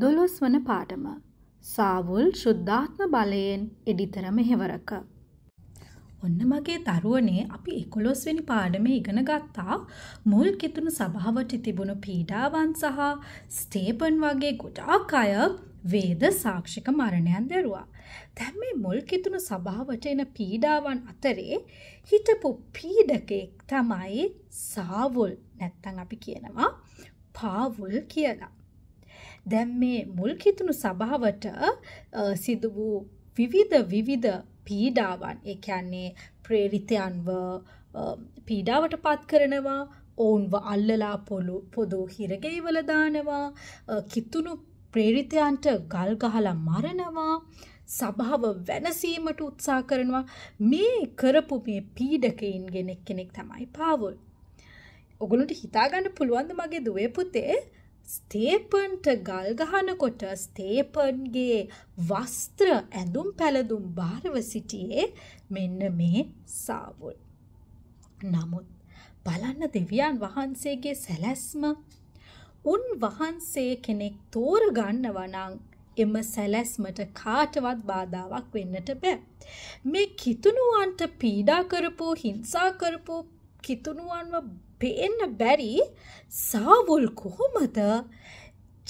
දොළොස් වන පාටම සාවුල් ශුද්ධාත්ම බලයෙන් එඩිතර මෙහෙවරක. ඔන්න මගේ දරුවනේ අපි එකොළොස්වෙනි පාඩම ඉගෙන ගත්තා මුල් කිතුුණු සභාවට තිබුණු පීඩාවන් සහ ස්ටේපන් වගේ ගොඩාක් අය වේද සාක්ෂික මරණයන් දැරවා. දැම් මේ මුල් කිතුුණු සභාවට එන පීඩාවන් අතරේ හිටපු පීඩකෙක් තමයි සාවුල් නැත්තන් අපි කියනවා පාවුල් කියලා. දැන් මේ මුල්කිතුුණු සභාවට සිදු වූ විවිධ විවිධ පීඩාවන් එකන්නේ ප්‍රේරිතයන්ව පීඩාවට පත් කරනවා ඔවුන්ව අල්ලලා පොළු පොදු හිරගෙයිවලදානවා කිතුුණු ප්‍රේරිතයන්ට ගල්ගහලා මරණවා සභාව වෙනසීමට උත්සා කරනවා මේ කරපු මේ පීඩකයින්ගෙනෙක් කෙනෙක් තමයි පාවුල්. ඔගුලට හිතාගන්න පුළුවන්ද මගේ දුවේ පුතේ ස්තේපන්ට ගල් ගහනකොට ස්තේපන්ගේ වස්ත්‍ර ඇඳුම් පැළඳුම් භාරව සිටියේ මෙන්න මේ සාවුල්. නමුත් බලන්න දෙවියන් වහන්සේගේ සැලැස්ම උන් වහන්සේ කෙනෙක් තෝරගන්නවනං එම සැලැස්මට කාටවත් බාධාවක් වෙන්නට බෑ. මේ කිතුනුවන්ට පීඩා කරපු හිංසා කරපු කිතුනුවන්ව පේන්න බැරි සාවුල් කොහොමද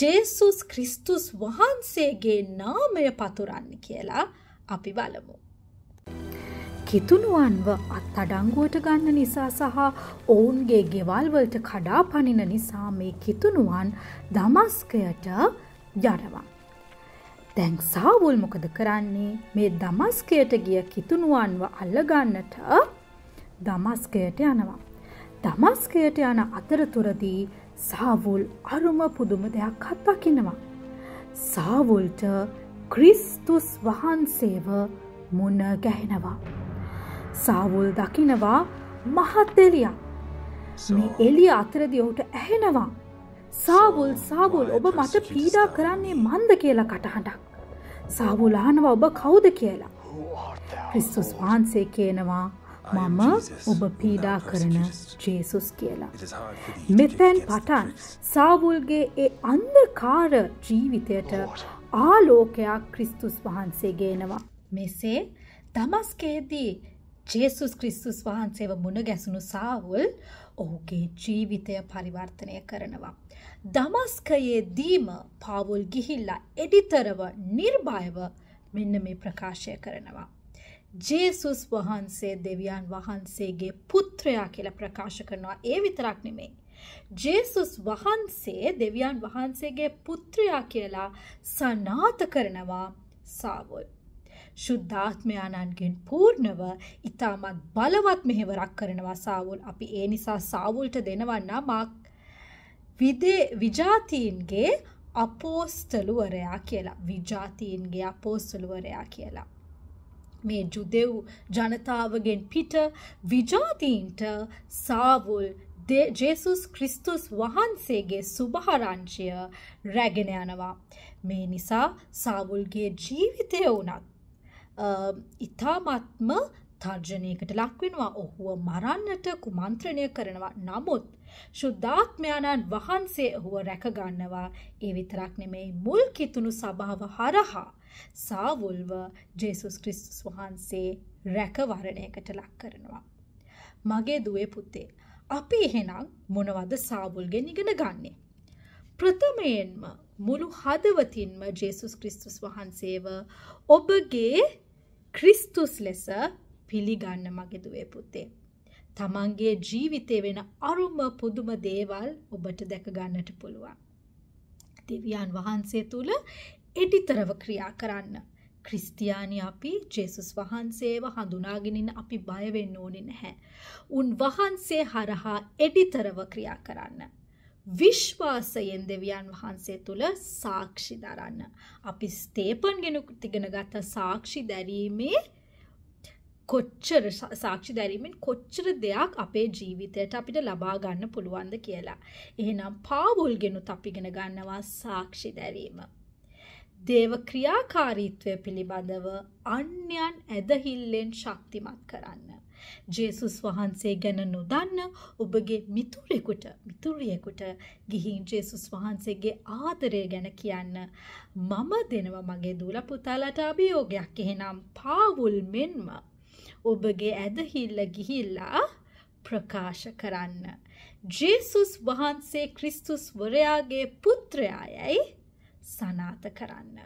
ජේසුස් ක්‍රිස්තුස් වහන්සේගේ නාමය පතුරන්න කියලා අපි බලමු. කිතුනුවන්ව අත්අඩංගුවට ගන්න නිසා සහ ඔවුන්ගේ ගෙවල්වලට කඩා පනින නිසා මේ කිතුනුවන් දමස්කයට යනවා. දැන් සාවුල් මොකද කරන්නේ මේ දමස්කයට ගිය කිතුනුවන්ව අල්ලගන්නට දමස්කයට යනවා. දමස්කයට යන අතරතුරදී සාවුල් අරුම පුදුම දෙයක් හත්තාකින්නවා. සාවුල්ට ක්‍රිස්තුස් වහන්සේව මුණ ගැහෙනවා. සාවුල් දකිනවා මහත්තෙලිය මේ එලිය අතරදි ඔහුට ඇහෙනවා. සාවුල් සාවුල් ඔබ මට පීඩා කරන්නේ මන්ද කියලා කටහඬක්. සාවුලානවා ඔබ කවුද කියලා. ක්‍රිස්තුස් වහන්සේ කියනවා මම ඔබ පීඩා කරන ජේසුස් කියලා. මෙතැන් පටන් සාවුල්ගේ ඒ අන්දකාර ජීවිතයට ආලෝකයක් ක්‍රිස්තුස් වහන්සේ ගේනවා. මෙසේ දමස්කේදී ජේසුස් ක්‍රිස්තුස් වහන්සේව මුණ ගැසුණු සාවුල් ඔහුගේ ජීවිතය පරිවර්තනය කරනවා. දමස්කයේ දීම පාවුල් ගිහිල්ලා එඩිතරව නිර්භයව මෙන්න මේ ප්‍රකාශය කරනවා. ජේසුස් වහන්සේ දෙවියන් වහන්සේගේ පුත්‍රයා කියලා ප්‍රකාශ කරනවා ඒ විතරක් නෙමෙයි. ජේසුස් වහන්සේ දෙවියන් වහන්සේගේ පුත්‍රයා කියලා සනාත කරනවා සාවොල්. ශුද්ධාත්මයාණන්ගෙන් පූර්ණව ඉතාමත් බලවත් මෙහෙවරක් කරනවා සාවුල් අපි ඒ නිසා සාවුල්ට දෙනවන්න මාක් විදේ විජාතීන්ගේ අපෝස්තලුවරයා කියලා විජාතීන්ගේ අපෝස්තලුවරයා කියලා. මේ ජුදෙව් ජනතාවගෙන් පිට විජාතීන්ට සාවුල් ජේසුස් ක්‍රිස්තුස් වහන්සේගේ සුභහරංශය රැගෙන යනවා. මේ නිසා සාවුල්ගේ ජීවිතය වුණත්. ඉතාමත්ම තර්ජනයකට ලක්වෙනවා ඔහුව මරන්නට කුමන්ත්‍රණය කරනවා නමුත් ශුද්ධාත්මයාණන් වහන්සේ ඔහුව රැකගන්නවා ඒ විතරක් නෙමෙයි මුල් කිතුුණු සභාව හරහා සාවුල්ව ජේසුස් ක්‍රිස්තුස් වහන්සේ රැකවරණයකට ලක් කරනවා. මගේ දුවේ පුතේ. අපි එහෙනම් මොනවද සාවුල්ගෙන් ඉගෙන ගන්නේ. ප්‍රථමයෙන්ම මුළු හදවතින්ම ජේසුස් ක්‍රිස්තුස් වහන්සේව ඔබගේ ක්‍රිස්තුස් ලෙස පිළිගන්න මගෙදුවේ පුතේ. තමන්ගේ ජීවිතය වෙන අරුම පුදුම දේවල් ඔබට දැකගන්නට පුළුවන්. දෙවියන් වහන්සේ තුළ එඩිතරව ක්‍රියා කරන්න. ක්‍රිස්තියානි අපි ජෙසුස් වහන්සේව හඳුනාගෙනින් අපි බයවෙන්න ඕනෙ නැහැ. උන් වහන්සේ හරහා එඩිතරව ක්‍රියා කරන්න. විශ්වාසයෙන් දෙවියන් වහන්සේ තුළ සාක්ෂි දරන්න. අපි ස්තේපන් ගෙන තිගෙන ගත සාක්ෂි දැරීමේ කොච්චර සාක්ෂි දැරීමෙන් කොච්චර දෙයක් අපේ ජීවිතයට අපිට ලබා ගන්න පුළුවන්ද කියලා. එහෙනම් පාවුල් ගෙනුත් අපිගෙන ගන්නවා සාක්ෂි දැරීම. දේව ක්‍රියාකාරීත්වය පිළිබඳව අන්‍යන් ඇදහිල්ලෙන් ශක්තිමත් කරන්න. ජේසුස් වහන්සේ ගැන නොදන්න ඔබගේ මිතුරෙකුට මිතුරියෙකුට ගිහින් ජේසුස් වහන්සේගේ ආදරය ගැන කියන්න මම දෙනවා මගේ දූල පුතාලට අභියෝගයක් එහෙනම් පාවුල් මෙන්ම ඔබගේ ඇදහිල්ල ගිහිල්ලා ප්‍රකාශ කරන්න. ජේසුස් වහන්සේ ක්‍රිස්තුස් වරයාගේ පුත්‍රයායයි සනාත කරන්න.